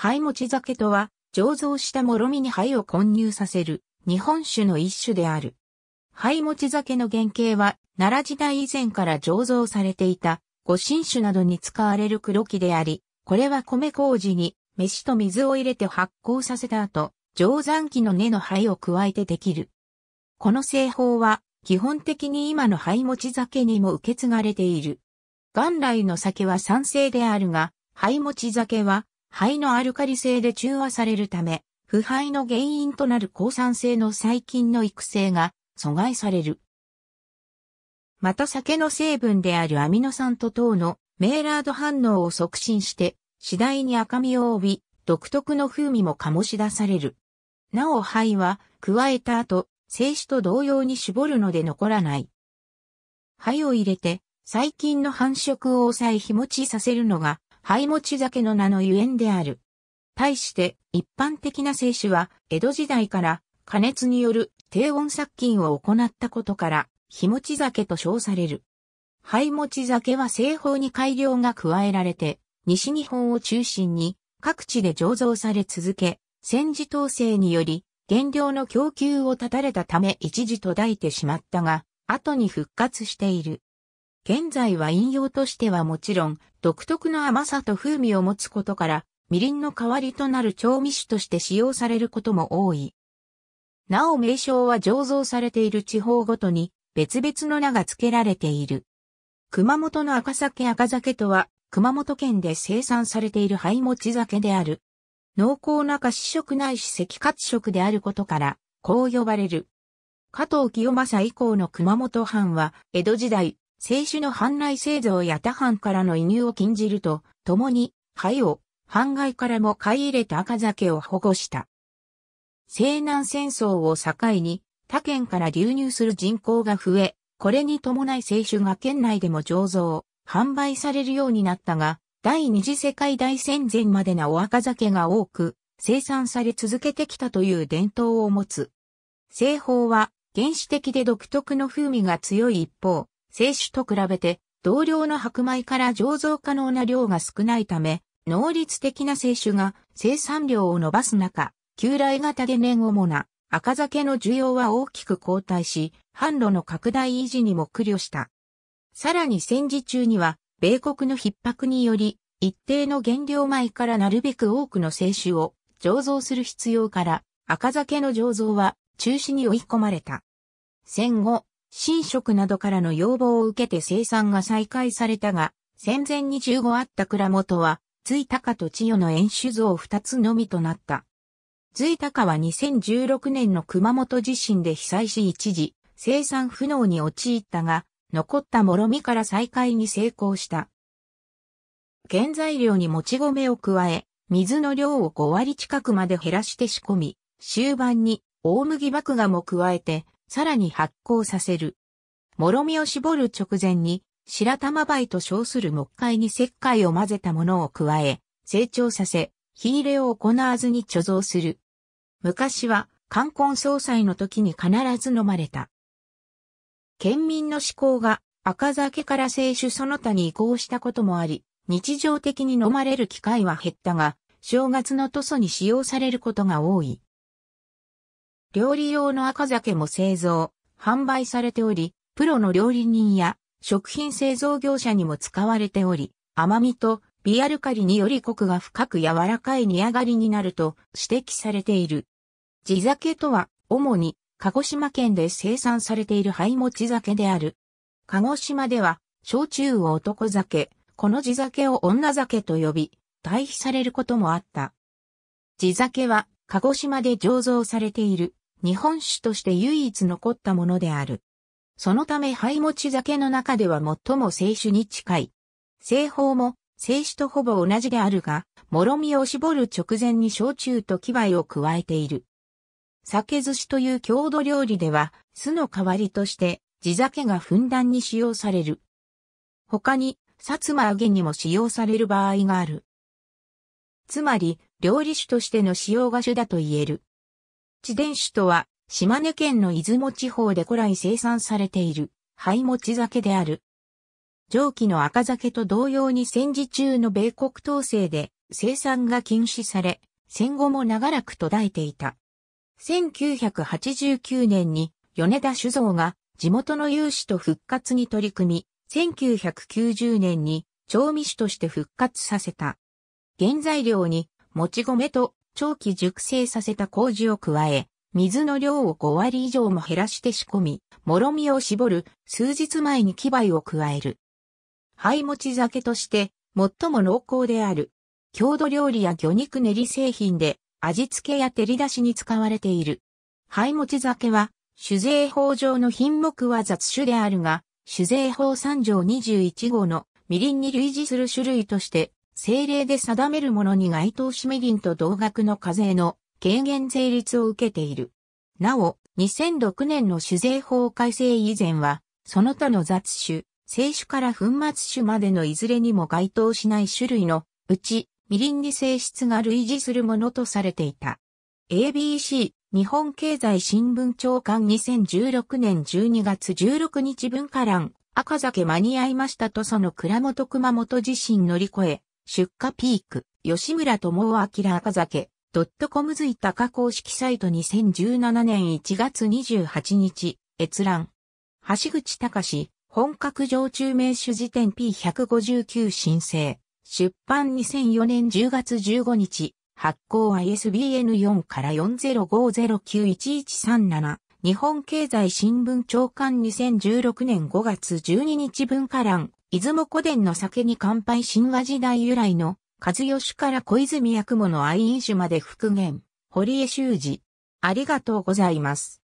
灰餅酒とは、醸造したもろみに灰を混入させる日本酒の一種である。灰餅酒の原型は、奈良時代以前から醸造されていた、五神酒などに使われる黒木であり、これは米麹に、飯と水を入れて発酵させた後、定山木の根の灰を加えてできる。この製法は、基本的に今の灰餅酒にも受け継がれている。元来の酒は酸性であるが、灰餅酒は肺のアルカリ性で中和されるため、腐敗の原因となる抗酸性の細菌の育成が阻害される。また酒の成分であるアミノ酸と糖のメーラード反応を促進して、次第に赤みを帯び、独特の風味も醸し出される。なお肺は、加えた後、静止と同様に絞るので残らない。肺を入れて、細菌の繁殖を抑え日持ちさせるのが、灰餅酒の名のゆえんである。対して一般的な清酒は江戸時代から加熱による低温殺菌を行ったことから日持ち酒と称される。灰餅酒は製法に改良が加えられて西日本を中心に各地で醸造され続け、戦時統制により原料の供給を断たれたため一時途絶えてしまったが、後に復活している。現在は飲用としてはもちろん、独特の甘さと風味を持つことから、みりんの代わりとなる調味酒として使用されることも多い。なお名称は醸造されている地方ごとに別々の名が付けられている。熊本の赤酒赤酒とは、熊本県で生産されている灰餅酒である。濃厚な褐色ないし赤褐色であることから、こう呼ばれる。加藤清正以降の熊本藩は、江戸時代、生酒の販売製造や他藩からの移入を禁じると、共に、灰を、販外からも買い入れた赤酒を保護した。西南戦争を境に、他県から流入する人口が増え、これに伴い生酒が県内でも醸造、販売されるようになったが、第二次世界大戦前までなお赤酒が多く、生産され続けてきたという伝統を持つ。製法は、原始的で独特の風味が強い一方、清酒と比べて同量の白米から醸造可能な量が少ないため、能率的な清酒が生産量を伸ばす中、旧来型で年主な赤酒の需要は大きく後退し、販路の拡大維持にも苦慮した。さらに戦時中には、米国の逼迫により、一定の原料米からなるべく多くの清酒を醸造する必要から、赤酒の醸造は中止に追い込まれた。戦後、新職などからの要望を受けて生産が再開されたが、戦前に15あった蔵元は、随高と千代の演習像2つのみとなった。随高は2016年の熊本地震で被災し一時、生産不能に陥ったが、残ったもろみから再開に成功した。原材料にもち米を加え、水の量を5割近くまで減らして仕込み、終盤に大麦麦芽も加えてさらに発酵させる。もろみを絞る直前に、白玉灰と称する木灰に石灰を混ぜたものを加え、成長させ、火入れを行わずに貯蔵する。昔は、冠婚葬祭の時に必ず飲まれた。県民の思考が赤酒から清酒その他に移行したこともあり、日常的に飲まれる機会は減ったが、正月の塗装に使用されることが多い。料理用の赤酒も製造、販売されており、プロの料理人や食品製造業者にも使われており、甘みとビアルカリによりコクが深く柔らかい煮上がりになると指摘されている。地酒とは、主に鹿児島県で生産されている灰餅酒である。鹿児島では、焼酎を男酒、この地酒を女酒と呼び、対比されることもあった。地酒は、鹿児島で醸造されている日本酒として唯一残ったものである。そのため灰餅酒の中では最も清酒に近い。製法も清酒とほぼ同じであるが、もろみを絞る直前に焼酎と木灰を加えている。酒寿司という郷土料理では、酢の代わりとして、地酒がふんだんに使用される。他に、薩摩揚げにも使用される場合がある。つまり、料理酒としての使用が主だと言える。地伝酒とは、島根県の出雲地方で古来生産されている、灰餅酒である。蒸気の赤酒と同様に戦時中の米国統制で生産が禁止され、戦後も長らく途絶えていた。1989年に米田酒造が地元の有志と復活に取り組み、1990年に調味酒として復活させた。原材料に、もち米と長期熟成させた麹を加え、水の量を5割以上も減らして仕込み、もろみを絞る、数日前に木灰を加える。灰餅酒として、最も濃厚である。郷土料理や魚肉練り製品で、味付けや照り出しに使われている。灰餅酒は、酒税法上の品目は雑種であるが、酒税法3条21号のみりんに類似する種類として政令で定めるものに該当しメリンと同額の課税の軽減税率を受けている。なお、2006年の酒税法改正以前は、その他の雑種、清酒から粉末酒までのいずれにも該当しない種類のうち、みりんに性質が類似するものとされていた。ABC 日本経済新聞長官2016年12月16日文化欄赤酒間に合いましたとその倉本熊本地震乗り越え出荷ピーク、吉村智明赤酒、ドットコムズイタカ公式サイト2017年1月28日、閲覧。橋口隆、本格常駐名手辞典 P159 申請。出版2004年10月15日、発行 ISBN4 から4050911137。日本経済新聞長官2016年5月12日文化欄。出雲古殿の酒に乾杯神話時代由来の、和義から小泉役もの愛飲酒まで復元、堀江修二。ありがとうございます。